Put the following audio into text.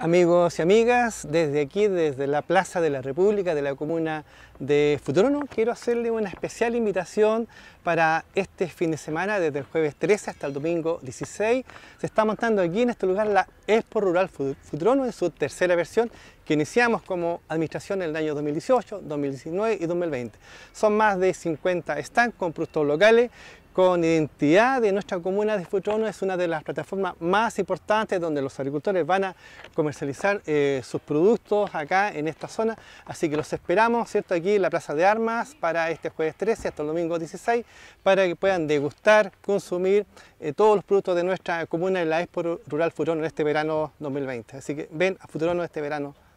Amigos y amigas, desde aquí, desde la Plaza de la República de la comuna de Futrono, quiero hacerle una especial invitación para este fin de semana, desde el jueves 13 hasta el domingo 16. Se está montando aquí en este lugar la Expo Rural Futrono en su tercera versión que iniciamos como administración en el año 2018, 2019 y 2020. Son más de 50 stands con productos locales con identidad de nuestra comuna de Futrono es una de las plataformas más importantes donde los agricultores van a comercializar eh, sus productos acá en esta zona. Así que los esperamos, ¿cierto? Aquí en la Plaza de Armas para este jueves 13 hasta el domingo 16 para que puedan degustar, consumir eh, todos los productos de nuestra comuna en la Expo Rural Futrono en este verano 2020. Así que ven a Futrono este verano